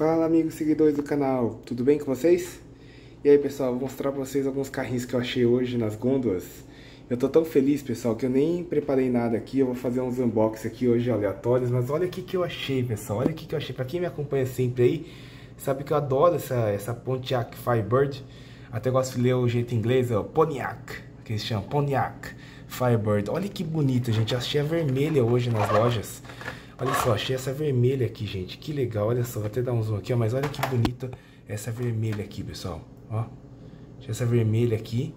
Fala amigos seguidores do canal, tudo bem com vocês? E aí pessoal, vou mostrar pra vocês alguns carrinhos que eu achei hoje nas gôndolas Eu tô tão feliz pessoal, que eu nem preparei nada aqui Eu vou fazer uns unboxings aqui hoje aleatórios Mas olha o que que eu achei pessoal, olha o que que eu achei Pra quem me acompanha sempre aí, sabe que eu adoro essa, essa Pontiac Firebird Até gosto de ler o jeito em inglês, é o Pontiac Que eles chamam, Pontiac Firebird Olha que bonita gente, eu achei a vermelha hoje nas lojas Olha só, achei essa vermelha aqui, gente. Que legal, olha só. Vou até dar um zoom aqui, ó. Mas olha que bonita essa vermelha aqui, pessoal. Ó, achei essa vermelha aqui.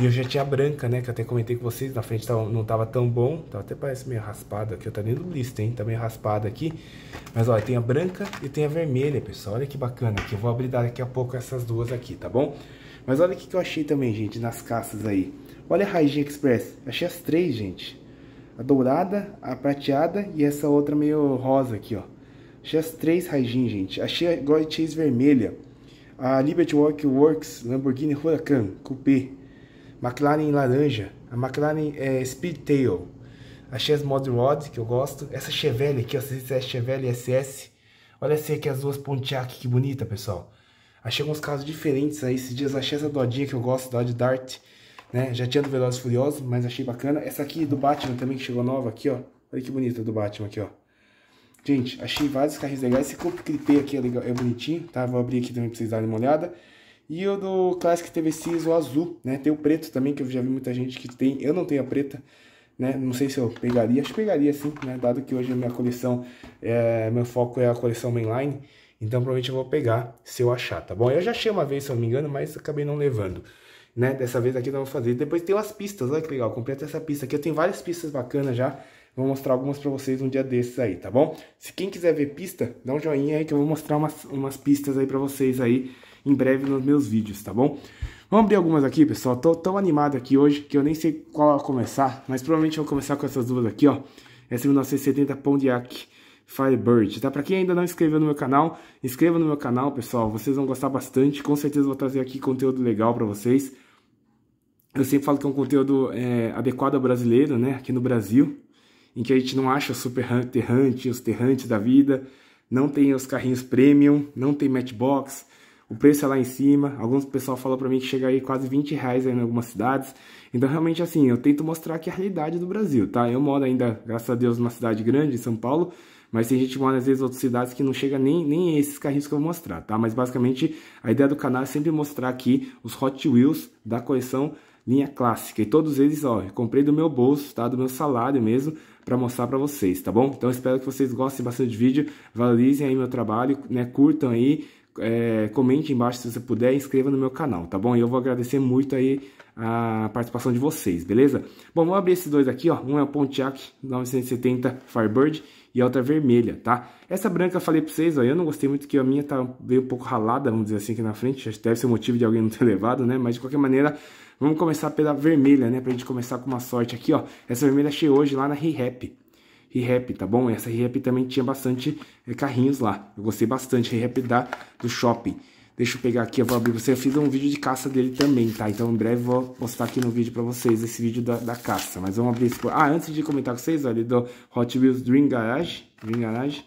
E eu já tinha a branca, né? Que eu até comentei com vocês. Na frente tava, não tava tão bom. Tava até parece meio raspada aqui. Eu tá dentro do blister, hein? Tá meio raspada aqui. Mas, olha, tem a branca e tem a vermelha, pessoal. Olha que bacana aqui. Eu vou abrir daqui a pouco essas duas aqui, tá bom? Mas olha o que, que eu achei também, gente, nas caças aí. Olha a Raijin Express. Achei as três, gente a dourada, a prateada e essa outra meio rosa aqui, ó. Achei as três Raijin, gente. Achei a Glory Chase vermelha, a Liberty Walk Works Lamborghini Huracan Coupé, McLaren laranja, a McLaren é, Speedtail. Achei as Mod Rod, que eu gosto. Essa Chevelle aqui, ó, é Chevelle SS. Olha essa aqui, as duas Pontiac, que bonita, pessoal. Achei alguns carros diferentes aí. Esses dias achei essa Dodinha que eu gosto, Dodge Dart. Né? Já tinha do Velozes Furiosos, mas achei bacana. Essa aqui do Batman também, que chegou nova aqui, ó. Olha que bonita do Batman aqui, ó. Gente, achei vários carrinhos legais. Esse Copo Clipê aqui é, legal, é bonitinho, tá? Vou abrir aqui também pra vocês darem uma olhada. E o do Classic TVCs, o azul, né? Tem o preto também, que eu já vi muita gente que tem. Eu não tenho a preta, né? Não sei se eu pegaria. Acho que pegaria sim, né? Dado que hoje a minha coleção, é... meu foco é a coleção mainline. Então provavelmente eu vou pegar se eu achar, tá bom? Eu já achei uma vez, se eu não me engano, mas acabei não levando né? Dessa vez aqui nós vamos fazer. Depois tem as pistas, olha que legal, completa essa pista aqui. Eu tenho várias pistas bacanas já, vou mostrar algumas para vocês um dia desses aí, tá bom? Se quem quiser ver pista, dá um joinha aí que eu vou mostrar umas, umas pistas aí para vocês aí em breve nos meus vídeos, tá bom? Vamos abrir algumas aqui, pessoal. Tô tão animado aqui hoje que eu nem sei qual começar, mas provavelmente eu vou começar com essas duas aqui, ó. Essa é 1970 Pondiac Firebird, tá? Para quem ainda não inscreveu no meu canal, inscreva no meu canal, pessoal. Vocês vão gostar bastante. Com certeza vou trazer aqui conteúdo legal para vocês. Eu sempre falo que é um conteúdo é, adequado ao brasileiro, né? Aqui no Brasil, em que a gente não acha super terrante, os terrantes da vida, não tem os carrinhos premium, não tem matchbox, o preço é lá em cima. Alguns pessoal falou para mim que chega aí quase 20 reais aí em algumas cidades. Então, realmente, assim, eu tento mostrar aqui a realidade do Brasil, tá? Eu moro ainda, graças a Deus, numa cidade grande, em São Paulo, mas tem gente que mora às vezes em outras cidades que não chega nem, nem esses carrinhos que eu vou mostrar, tá? Mas basicamente a ideia do canal é sempre mostrar aqui os Hot Wheels da coleção linha clássica. E todos eles, ó, comprei do meu bolso, tá? Do meu salário mesmo, para mostrar para vocês, tá bom? Então espero que vocês gostem bastante do vídeo, valorizem aí meu trabalho, né? Curtam aí, é, comente embaixo se você puder, inscreva no meu canal, tá bom? E eu vou agradecer muito aí a participação de vocês, beleza? Bom, vou abrir esses dois aqui, ó. Um é o Pontiac 970 Firebird e a outra vermelha, tá? Essa branca eu falei pra vocês, ó, eu não gostei muito que a minha tá veio um pouco ralada, vamos dizer assim, aqui na frente. Deve ser motivo de alguém não ter levado, né? Mas de qualquer maneira, vamos começar pela vermelha, né? Pra gente começar com uma sorte aqui, ó. Essa vermelha achei hoje lá na ReHap. Rehap, tá bom? Essa Rehap também tinha bastante é, carrinhos lá. Eu gostei bastante, Rehap da, do shopping. Deixa eu pegar aqui, eu vou abrir você. Eu fiz um vídeo de caça dele também, tá? Então em breve vou postar aqui no vídeo pra vocês esse vídeo da, da caça. Mas vamos abrir esse... Ah, antes de comentar com vocês, olha, do Hot Wheels Dream Garage, Dream Garage,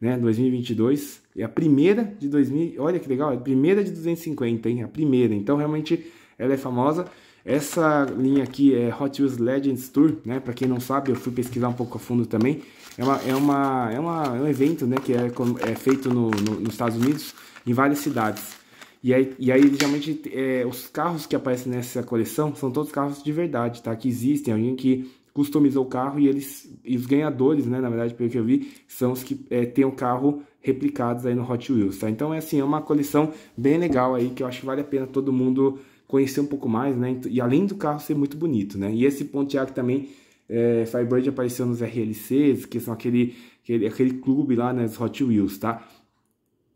né? 2022. É a primeira de 2000... Olha que legal, é a primeira de 250, hein? A primeira. Então realmente ela é famosa. Essa linha aqui é Hot Wheels Legends Tour, né? Para quem não sabe, eu fui pesquisar um pouco a fundo também. É, uma, é, uma, é, uma, é um evento né? que é, é feito no, no, nos Estados Unidos, em várias cidades. E aí, e aí geralmente, é, os carros que aparecem nessa coleção são todos carros de verdade, tá? Que existem, alguém que customizou o carro e eles e os ganhadores, né, na verdade, pelo que eu vi, são os que é, têm o carro replicados aí no Hot Wheels, tá? Então é assim, é uma coleção bem legal aí que eu acho que vale a pena todo mundo conhecer um pouco mais, né? E além do carro ser muito bonito, né? E esse Pontiac também, é, Firebird apareceu nos RLCs, que são aquele, aquele, aquele clube lá, né? Hot Wheels, tá?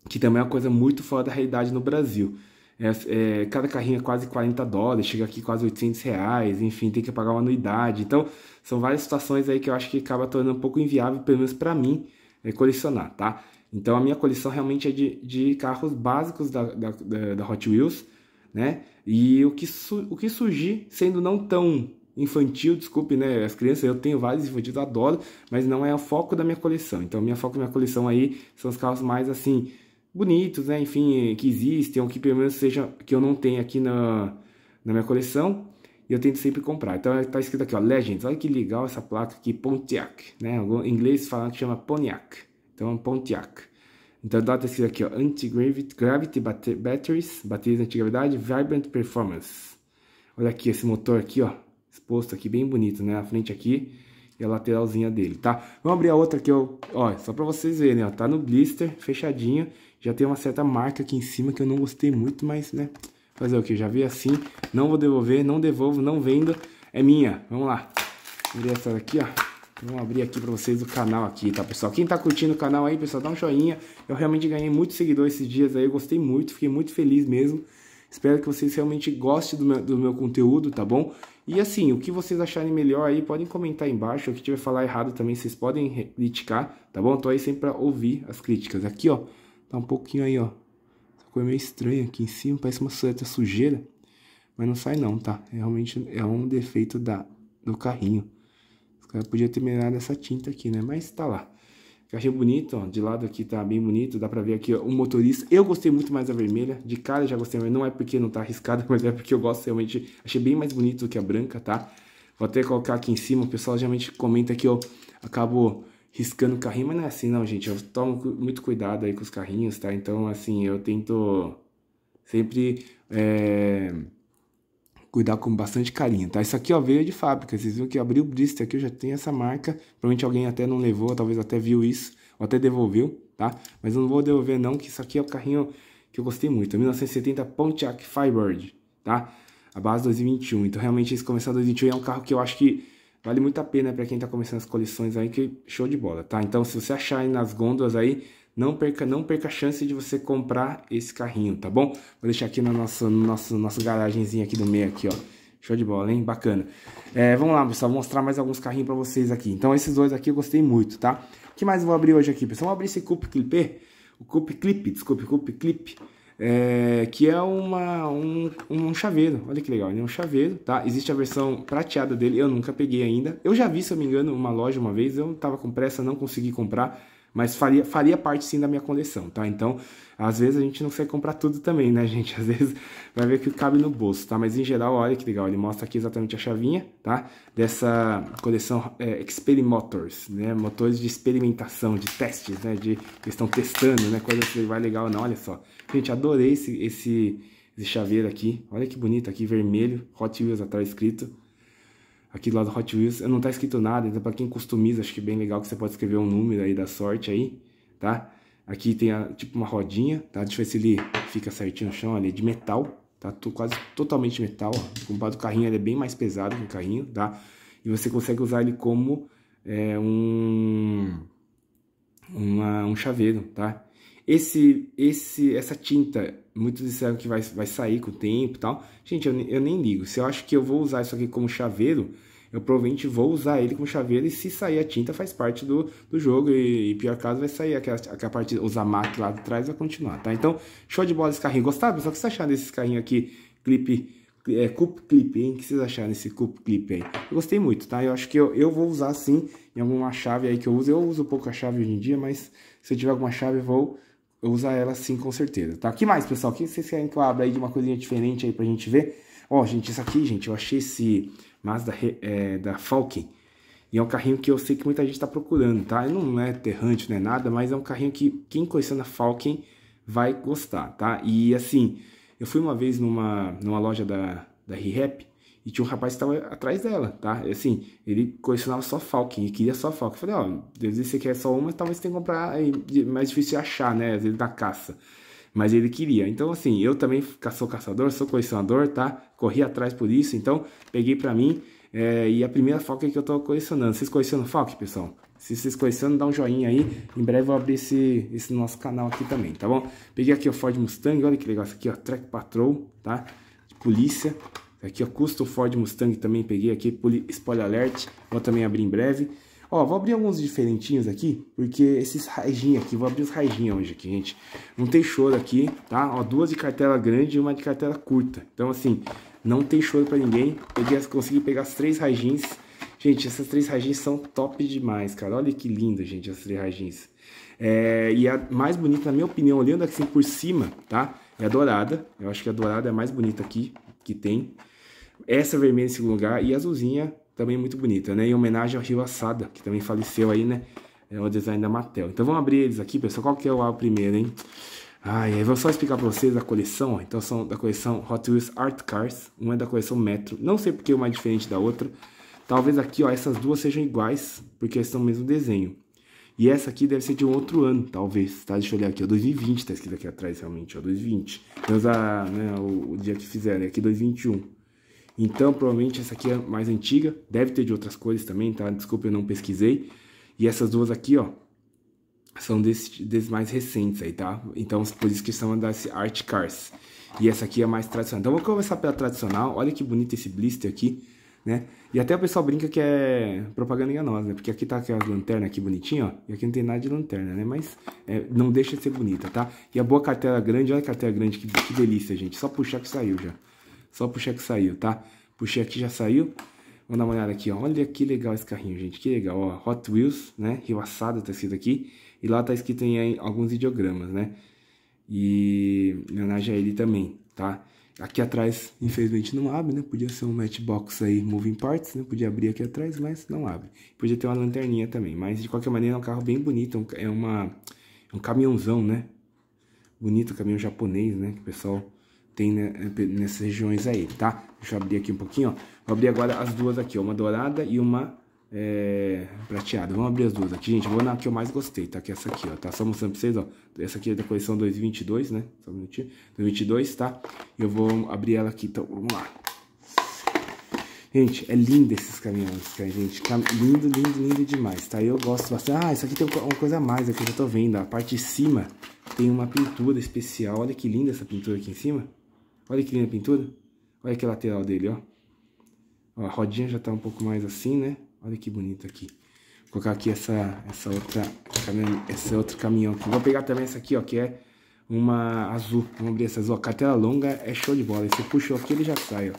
Que também é uma coisa muito fora da realidade no Brasil. É, é, cada carrinho é quase 40 dólares, chega aqui quase 800 reais, enfim, tem que pagar uma anuidade. Então, são várias situações aí que eu acho que acaba tornando um pouco inviável, pelo menos para mim, é, colecionar, tá? Então, a minha coleção realmente é de, de carros básicos da, da, da Hot Wheels, né? E o que, o que surgir, sendo não tão infantil, desculpe, né? As crianças, eu tenho vários infantis, adoro, mas não é o foco da minha coleção. Então, minha foco da minha coleção aí são os carros mais assim bonitos, né? Enfim, que existem, ou que pelo menos seja que eu não tenho aqui na, na minha coleção. E eu tento sempre comprar. Então é, tá escrito aqui, ó, Legends. Olha que legal essa placa aqui, Pontiac, né? Em inglês falam que chama Pontiac. Então, Pontiac. Então é esse aqui, ó, Anti-Gravity Batteries, baterias anti-gravidade, Vibrant Performance. Olha aqui esse motor aqui, ó, exposto aqui, bem bonito, né? A frente aqui e a lateralzinha dele, tá? Vamos abrir a outra que eu, ó, só pra vocês verem, ó, tá no blister, fechadinho. Já tem uma certa marca aqui em cima que eu não gostei muito, mas, né, fazer o que? Já vi assim, não vou devolver, não devolvo, não vendo, é minha. Vamos lá, abrir essa daqui, ó. Vamos abrir aqui para vocês o canal aqui, tá, pessoal? Quem tá curtindo o canal aí, pessoal, dá um joinha. Eu realmente ganhei muito seguidor esses dias aí, eu gostei muito, fiquei muito feliz mesmo. Espero que vocês realmente gostem do meu, do meu conteúdo, tá bom? E assim, o que vocês acharem melhor aí, podem comentar aí embaixo. O que tiver falar errado também, vocês podem criticar, tá bom? Tô aí sempre pra ouvir as críticas. Aqui, ó, tá um pouquinho aí, ó. Essa coisa meio estranha aqui em cima, parece uma certa sujeira. Mas não sai não, tá? É realmente é um defeito da, do carrinho. Eu podia ter melhorado essa tinta aqui, né? Mas tá lá. Eu achei bonito, ó. De lado aqui tá bem bonito. Dá pra ver aqui ó, o motorista. Eu gostei muito mais da vermelha. De cara já gostei mais. Não é porque não tá arriscada, mas é porque eu gosto realmente. Achei bem mais bonito do que a branca, tá? Vou até colocar aqui em cima. O pessoal geralmente comenta que eu acabo riscando o carrinho. Mas não é assim, não, gente. Eu tomo muito cuidado aí com os carrinhos, tá? Então, assim, eu tento sempre... É cuidar com bastante carinho, tá? Isso aqui, ó, veio de fábrica. Vocês viram que abriu blister aqui, eu já tenho essa marca. Provavelmente alguém até não levou, talvez até viu isso, ou até devolveu, tá? Mas eu não vou devolver não, que isso aqui é o carrinho que eu gostei muito. 1970 é Pontiac Firebird, tá? A base 2021. Então, realmente, esse começar 2021 é um carro que eu acho que vale muito a pena para quem tá começando as coleções aí, que show de bola, tá? Então, se você achar aí nas gôndolas aí, não perca, não perca a chance de você comprar esse carrinho, tá bom? Vou deixar aqui na nossa, nossa, nossa garagenzinha aqui do meio aqui, ó. Show de bola, hein? Bacana. É, vamos lá, pessoal, vou mostrar mais alguns carrinhos pra vocês aqui. Então, esses dois aqui eu gostei muito, tá? O que mais eu vou abrir hoje aqui, pessoal? Vou abrir esse Coupe Clipper, o Coupe Clip, desculpe, Coupe Clip, é, que é uma, um, um chaveiro. Olha que legal, ele é um chaveiro, tá? Existe a versão prateada dele, eu nunca peguei ainda. Eu já vi, se eu me engano, uma loja uma vez, eu tava com pressa, não consegui comprar. Mas faria, faria parte sim da minha coleção, tá? Então, às vezes a gente não consegue comprar tudo também, né, gente? Às vezes vai ver que cabe no bolso, tá? Mas em geral, olha que legal, ele mostra aqui exatamente a chavinha, tá? Dessa coleção é, Experimotors, né? Motores de experimentação, de testes, né? De, estão testando, né? Coisa que vai legal não, olha só. Gente, adorei esse, esse, esse chaveiro aqui. Olha que bonito aqui, vermelho, Hot Wheels atrás escrito aqui do lado do Hot Wheels, eu não tá escrito nada, então para quem customiza, acho que é bem legal que você pode escrever um número aí da sorte aí, tá? Aqui tem a, tipo uma rodinha, tá? Deixa eu ver se ele fica certinho no chão ali, é de metal, tá? Tô quase totalmente metal, ó. Comparado com o carrinho, ele é bem mais pesado que o carrinho, tá? E você consegue usar ele como é, um, uma, um chaveiro, tá? Esse, esse, essa tinta, muitos disseram que vai, vai sair com o tempo e tal. Gente, eu, eu nem ligo. Se eu acho que eu vou usar isso aqui como chaveiro, eu provavelmente vou usar ele como chaveiro e se sair a tinta faz parte do, do jogo e, e pior caso vai sair aquela, aquela parte, usar amac lá de trás vai continuar, tá? Então, show de bola esse carrinho. Gostaram, pessoal? O que vocês acharam desse carrinho aqui, clipe, é, cup clip, hein? O que vocês acharam desse cup clip aí? Eu gostei muito, tá? Eu acho que eu, eu vou usar sim em alguma chave aí que eu uso. Eu uso pouco a chave hoje em dia, mas se eu tiver alguma chave, eu vou usar ela sim, com certeza, tá? O que mais, pessoal? O que vocês querem que eu abra aí de uma coisinha diferente aí pra gente ver? Ó, oh, gente, isso aqui, gente, eu achei esse Mazda é, da Falcon. E é um carrinho que eu sei que muita gente tá procurando, tá? não é terrante, não é nada, mas é um carrinho que quem conhece a Falcon vai gostar, tá? E assim, eu fui uma vez numa, numa loja da, da ReHap e tinha um rapaz que estava atrás dela, tá? E, assim, ele colecionava só falcon e queria só falcon. Eu falei, ó, oh, às vezes você quer só uma, talvez tenha que comprar, aí, mais difícil de achar, né? Às vezes da caça. Mas ele queria. Então, assim, eu também sou caçador, sou colecionador, tá? Corri atrás por isso, então peguei pra mim. É, e a primeira falca que eu tô colecionando. Vocês colecionam falca, pessoal? Se vocês conhecendo, dá um joinha aí. Em breve eu vou abrir esse, esse nosso canal aqui também, tá bom? Peguei aqui o Ford Mustang, olha que legal isso aqui, ó. Track Patrol, tá? De polícia. Aqui, ó, custo Ford Mustang também peguei aqui, spoiler alert, vou também abrir em breve. Ó, vou abrir alguns diferentinhos aqui, porque esses raizinhos aqui, vou abrir os raizinhos hoje aqui, gente. Não tem choro aqui, tá? Ó, duas de cartela grande e uma de cartela curta. Então, assim, não tem choro pra ninguém. Peguei, consegui pegar as três raizinhos. Gente, essas três raizinhos são top demais, cara. Olha que linda, gente, essas três raizinhos. É, e a mais bonita, na minha opinião, olhando assim por cima, tá? É a dourada. Eu acho que a dourada é a mais bonita aqui, que tem. Essa vermelha em segundo lugar e azulzinha também muito bonita, né? Em homenagem ao Rio Assada, que também faleceu aí, né? É o design da Mattel. Então vamos abrir eles aqui, pessoal. Qual que é o primeiro, hein? Ai, eu vou só explicar pra vocês a coleção. Então são da coleção Hot Wheels Art Cars. Uma é da coleção Metro. Não sei porque uma é diferente da outra. Talvez aqui, ó, essas duas sejam iguais, porque são o mesmo desenho. E essa aqui deve ser de um outro ano, talvez, tá? Deixa eu olhar aqui, ó, 2020, tá escrito aqui atrás realmente, ó, 2020. Vamos a, né, o, o, dia que fizeram, é aqui 2021. Então, provavelmente essa aqui é mais antiga, deve ter de outras cores também, tá? Desculpa, eu não pesquisei. E essas duas aqui, ó, são desses, mais recentes aí, tá? Então, por isso que são das Art Cars. E essa aqui é mais tradicional. Então, vou começar pela tradicional. Olha que bonito esse blister aqui né? E até o pessoal brinca que é propaganda enganosa, né? Porque aqui tá aquelas lanternas aqui bonitinha, ó. E aqui não tem nada de lanterna, né? Mas é, não deixa de ser bonita, tá? E a boa cartela grande, olha a cartela grande, que, que delícia, gente. Só puxar que saiu já. Só puxar que saiu, tá? Puxei aqui, já saiu. Vamos dar uma olhada aqui, ó. Olha que legal esse carrinho, gente. Que legal, ó. Hot Wheels, né? Rio Assado tá escrito aqui. E lá tá escrito em, em alguns ideogramas, né? E homenagem a ele também, Tá? Aqui atrás, infelizmente, não abre, né? Podia ser um matchbox aí, moving parts, né? Podia abrir aqui atrás, mas não abre. Podia ter uma lanterninha também, mas de qualquer maneira é um carro bem bonito. É, é uma, é um caminhãozão, né? Bonito caminhão japonês, né? Que o pessoal tem né? É, nessas regiões aí, tá? Deixa eu abrir aqui um pouquinho, ó. Vou abrir agora as duas aqui, ó. Uma dourada e uma é, prateado. Vamos abrir as duas aqui, gente. Vou na que eu mais gostei, tá? Que é essa aqui, ó. Tá só mostrando pra vocês, ó. Essa aqui é da coleção 2022, né? Só um minutinho. 2022, tá? Eu vou abrir ela aqui, então vamos lá. Gente, é lindo esses caminhões, cara, tá, gente. Cam... Lindo, lindo, lindo demais, tá? Eu gosto bastante. Ah, isso aqui tem uma coisa a mais aqui, é eu já tô vendo. A parte de cima tem uma pintura especial. Olha que linda essa pintura aqui em cima. Olha que linda a pintura. Olha que lateral dele, ó. ó a rodinha já tá um pouco mais assim, né? Olha que bonito aqui. Vou colocar aqui essa, essa outra esse outro caminhão aqui. Vou pegar também essa aqui, ó, que é uma azul. Vamos abrir essa azul. A cartela longa é show de bola. E você puxou aqui, ele já sai, ó.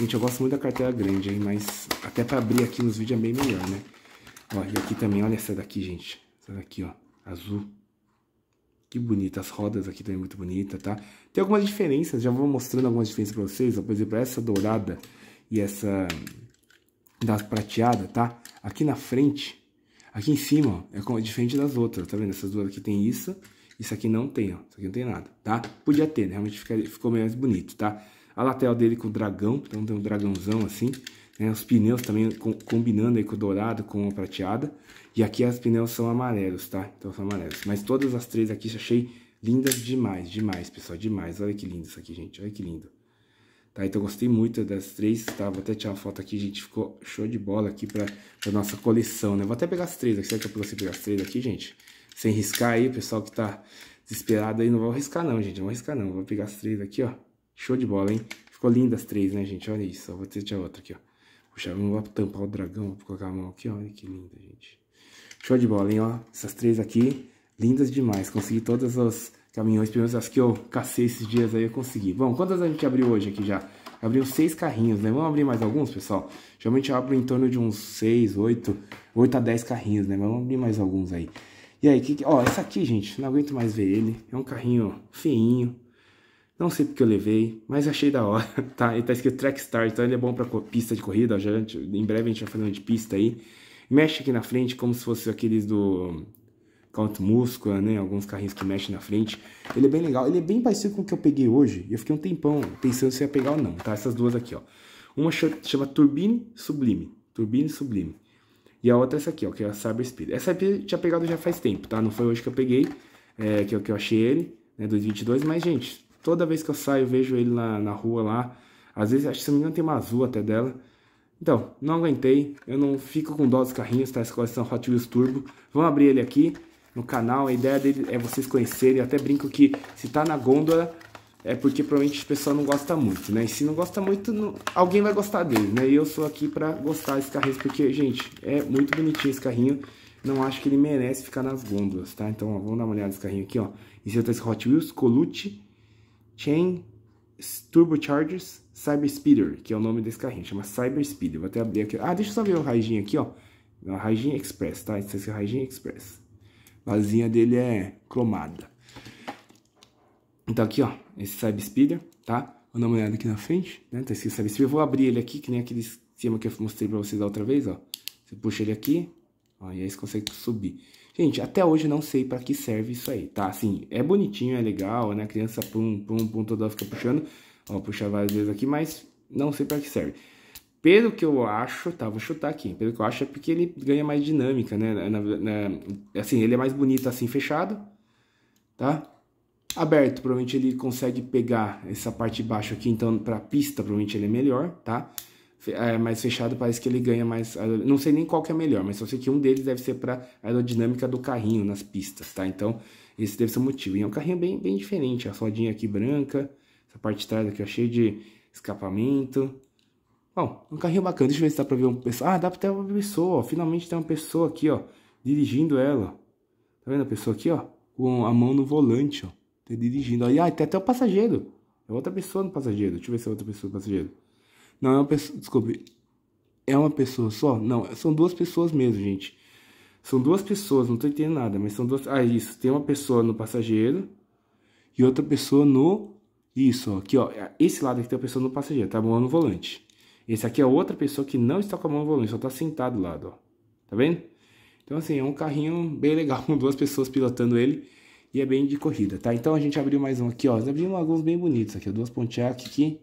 Gente, eu gosto muito da cartela grande, hein, mas até pra abrir aqui nos vídeos é bem melhor, né? Ó, e aqui também, olha essa daqui, gente. Essa daqui, ó, azul. Que bonita, as rodas aqui também muito bonita, tá? Tem algumas diferenças, já vou mostrando algumas diferenças pra vocês, ó. Por exemplo, essa dourada e essa das prateadas, tá? Aqui na frente, aqui em cima, ó, é, é diferente das outras, tá vendo? Essas duas aqui tem isso, isso aqui não tem, ó. Isso aqui não tem nada, tá? Podia ter, né? realmente ficaria, ficou mais bonito, tá? A lateral dele com o dragão, então tem um dragãozão assim. Né? Os pneus também com, combinando aí com o dourado, com a prateada. E aqui as pneus são amarelos, tá? Então são amarelos. Mas todas as três aqui eu achei lindas demais, demais, pessoal, demais. Olha que lindo isso aqui, gente. Olha que lindo. Tá, então gostei muito das três, tá? Vou até tirar uma foto aqui, gente. Ficou show de bola aqui pra, pra nossa coleção, né? Vou até pegar as três aqui. Será que eu posso pegar as três aqui, gente? Sem riscar aí, o pessoal que tá desesperado aí. Não vou riscar não, gente. Não vou riscar não. Vou pegar as três aqui, ó. Show de bola, hein? Ficou linda as três, né, gente? Olha isso. Ó. Vou até tirar outra aqui, ó. Puxa, vamos tampar o dragão. Vou colocar a mão aqui, ó. Olha que linda, gente. Show de bola, hein, ó. Essas três aqui, lindas demais. Consegui todas as caminhões, pelo menos as que eu cacei esses dias aí eu consegui. Bom, quantas a gente abriu hoje aqui já? Abriu seis carrinhos, né? Vamos abrir mais alguns, pessoal? Geralmente eu abro em torno de uns seis, oito, oito a dez carrinhos, né? vamos abrir mais alguns aí. E aí, que, ó, essa aqui, gente, não aguento mais ver ele. É um carrinho feinho. Não sei porque eu levei, mas achei da hora, tá? Ele tá escrito Track Star, então ele é bom pra pista de corrida. Já, em breve a gente vai fazer uma de pista aí. Mexe aqui na frente como se fosse aqueles do quanto múscula, né? Alguns carrinhos que mexem na frente. Ele é bem legal. Ele é bem parecido com o que eu peguei hoje. Eu fiquei um tempão pensando se ia pegar ou não, tá? Essas duas aqui, ó. Uma chama Turbine Sublime. Turbine Sublime. E a outra é essa aqui, ó, que é a Cyber Speed. Essa aqui eu tinha pegado já faz tempo, tá? Não foi hoje que eu peguei, é, que, que eu achei ele, né, 2022. Mas, gente, toda vez que eu saio, eu vejo ele na, na rua lá. Às vezes, acho que se não tem uma azul até dela. Então, não aguentei. Eu não fico com dó dos carrinhos, tá? Essa coleção Hot Wheels Turbo. Vamos abrir ele aqui no canal. A ideia dele é vocês conhecerem. Eu até brinco que se tá na gôndola é porque provavelmente o pessoal não gosta muito, né? E se não gosta muito, não... alguém vai gostar dele, né? E eu sou aqui pra gostar desse carrinho, porque, gente, é muito bonitinho esse carrinho. Não acho que ele merece ficar nas gôndolas, tá? Então, ó, vamos dar uma olhada nesse carrinho aqui, ó. Esse tá esse Hot Wheels Colute Chain Turbochargers Cyber Speeder, que é o nome desse carrinho, chama Cyber Speeder. Vou até abrir aqui. Ah, deixa eu só ver o raijinho aqui, ó. É raijinho Express, tá? Esse é o raijinho Express basezinha dele é cromada. Então aqui, ó, esse Cyber Speeder, tá? Vou dar uma olhada aqui na frente, né? Tá escrito Cyber Eu vou abrir ele aqui, que nem aquele esquema que eu mostrei pra vocês da outra vez, ó. Você puxa ele aqui, ó, e aí você consegue subir. Gente, até hoje não sei para que serve isso aí, tá? Assim, é bonitinho, é legal, né? A criança pum, pum, pum, toda hora fica puxando. Ó, puxar várias vezes aqui, mas não sei para que serve. Pelo que eu acho, tá, vou chutar aqui. Pelo que eu acho é porque ele ganha mais dinâmica, né? Na, na, assim, ele é mais bonito assim fechado, tá? Aberto, provavelmente ele consegue pegar essa parte de baixo aqui, então para pista provavelmente ele é melhor, tá? É, mais fechado parece que ele ganha mais. Não sei nem qual que é melhor, mas só sei que um deles deve ser para aerodinâmica do carrinho nas pistas, tá? Então esse deve ser o motivo. E é um carrinho bem, bem diferente, a rodinha aqui branca, essa parte de trás aqui ó, cheia de escapamento, Bom, um carrinho bacana. Deixa eu ver se dá pra ver uma pessoa. Ah, dá até uma pessoa, ó. Finalmente tem uma pessoa aqui, ó. Dirigindo ela. Tá vendo a pessoa aqui, ó? Com a mão no volante, ó. Tá dirigindo. Aí, ah, tem até o passageiro. É outra pessoa no passageiro. Deixa eu ver se é outra pessoa no passageiro. Não, é uma pessoa... Desculpe. É uma pessoa só? Não, são duas pessoas mesmo, gente. São duas pessoas, não tô entendendo nada, mas são duas... Ah, isso. Tem uma pessoa no passageiro e outra pessoa no... Isso, ó. Aqui, ó. É esse lado aqui tem a pessoa no passageiro, tá bom? No volante. Esse aqui é outra pessoa que não está com a mão no volante, só está sentado do lado, ó. Tá vendo? Então, assim, é um carrinho bem legal, com duas pessoas pilotando ele. E é bem de corrida, tá? Então a gente abriu mais um aqui, ó. Abrimos alguns bem bonitos aqui, ó. Duas Pontiac aqui.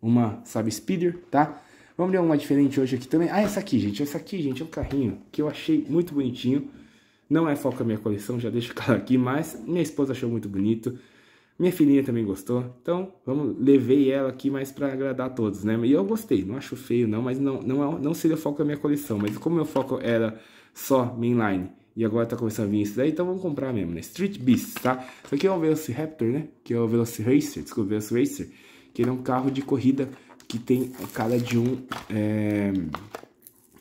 Uma, sabe, Speeder, tá? Vamos abrir uma diferente hoje aqui também. Ah, essa aqui, gente. Essa aqui, gente, é um carrinho que eu achei muito bonitinho. Não é foco a minha coleção, já deixo claro aqui, mas minha esposa achou muito bonito. Minha filhinha também gostou. Então, vamos, levei ela aqui mais para agradar a todos, né? E eu gostei, não acho feio não, mas não, não, é não seria o foco da minha coleção. Mas como meu foco era só mainline e agora tá começando a vir isso daí, então vamos comprar mesmo, né? Street Beast, tá? Isso aqui é um Velociraptor, né? Que é o Velociracer, desculpa, Velociracer. Que ele é um carro de corrida que tem a cara de um... É,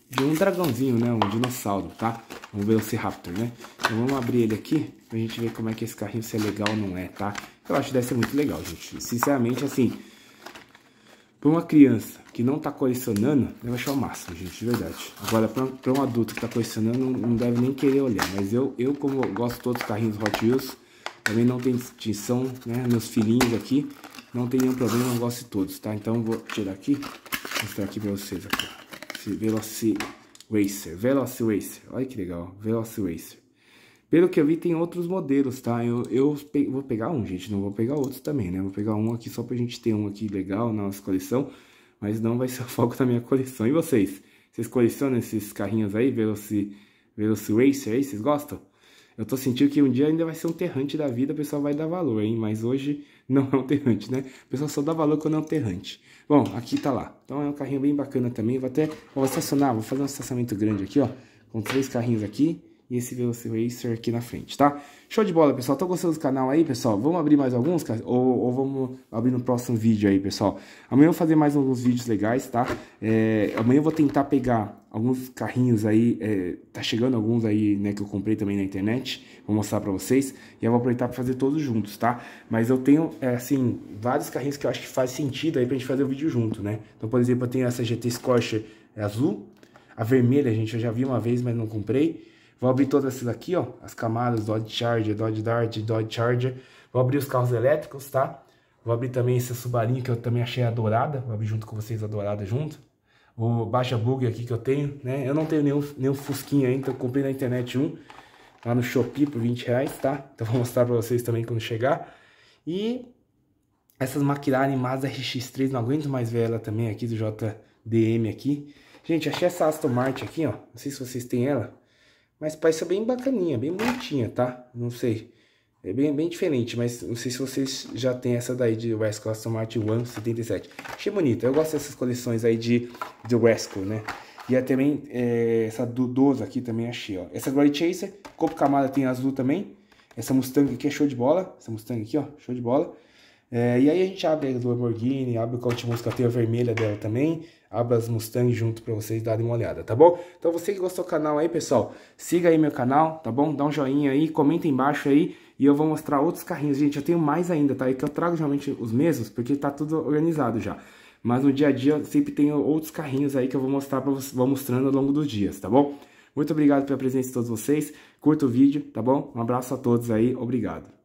de um dragãozinho, né? Um dinossauro, tá? Um Velociraptor, né? Então vamos abrir ele aqui pra gente ver como é que esse carrinho, se é legal ou não é, tá? Eu acho que deve ser muito legal, gente. Sinceramente, assim, para uma criança que não tá colecionando, deve acho o máximo, gente, de verdade. Agora, para um adulto que tá colecionando, não, deve nem querer olhar. Mas eu, eu como eu gosto de todos os carrinhos Hot Wheels, também não tem distinção, né? Meus filhinhos aqui, não tem nenhum problema, eu gosto de todos, tá? Então, vou tirar aqui, mostrar aqui para vocês aqui. Esse Veloci Racer, Veloci Racer, olha que legal, Veloci Racer. Pelo que eu vi, tem outros modelos, tá? Eu, eu pe vou pegar um, gente, não vou pegar outros também, né? Vou pegar um aqui só pra gente ter um aqui legal na nossa coleção, mas não vai ser o foco da minha coleção. E vocês? Vocês colecionam esses carrinhos aí, Veloci, Veloci Racer aí? Vocês gostam? Eu tô sentindo que um dia ainda vai ser um terrante da vida, o pessoal vai dar valor, hein? Mas hoje não é um terrante, né? O pessoal só dá valor quando é um terrante. Bom, aqui tá lá. Então é um carrinho bem bacana também. Vou até... Vou estacionar, vou fazer um estacionamento grande aqui, ó. Com três carrinhos aqui e esse Velocity aqui na frente, tá? Show de bola, pessoal. Estão gostando do canal aí, pessoal? Vamos abrir mais alguns, ou, ou, vamos abrir no próximo vídeo aí, pessoal. Amanhã eu vou fazer mais alguns vídeos legais, tá? É, amanhã eu vou tentar pegar alguns carrinhos aí, é, tá chegando alguns aí, né, que eu comprei também na internet. Vou mostrar pra vocês. E eu vou aproveitar pra fazer todos juntos, tá? Mas eu tenho, é, assim, vários carrinhos que eu acho que faz sentido aí pra gente fazer o vídeo junto, né? Então, por exemplo, eu tenho essa GT Scorcher azul. A vermelha, gente, eu já vi uma vez, mas não comprei. Vou abrir todas essas aqui, ó, as camadas Dodge Charger, Dodge Dart, Dodge Charger. Vou abrir os carros elétricos, tá? Vou abrir também essa Subaru que eu também achei adorada. Vou abrir junto com vocês a dourada junto. O baixa bug aqui que eu tenho, né? Eu não tenho nenhum, nenhum fusquinha ainda, então eu comprei na internet um. Lá no Shopee por 20 reais, tá? Então vou mostrar pra vocês também quando chegar. E essas McLaren Mazda RX-3, não aguento mais ver ela também aqui do JDM aqui. Gente, achei essa Aston Martin aqui, ó. Não sei se vocês têm ela. Mas parece é bem bacaninha, bem bonitinha, tá? Não sei. É bem, bem diferente, mas não sei se vocês já tem essa daí de Wesco, a Smart One 77. Achei bonita, eu gosto dessas coleções aí de, de Wesco, né? E é também é, essa do 12 aqui também achei, ó. Essa Glory Chaser, copo camada tem azul também. Essa Mustang aqui é show de bola. Essa Mustang aqui, ó, show de bola. É, e aí a gente abre as Lamborghini, abre o Couch Música, tem a vermelha dela também, abre as Mustang junto para vocês darem uma olhada, tá bom? Então você que gostou do canal aí, pessoal, siga aí meu canal, tá bom? Dá um joinha aí, comenta embaixo aí e eu vou mostrar outros carrinhos. Gente, eu tenho mais ainda, tá? E é que eu trago geralmente os mesmos, porque tá tudo organizado já. Mas no dia a dia eu sempre tenho outros carrinhos aí que eu vou mostrar para vocês, vou mostrando ao longo dos dias, tá bom? Muito obrigado pela presença de todos vocês, curta o vídeo, tá bom? Um abraço a todos aí, obrigado.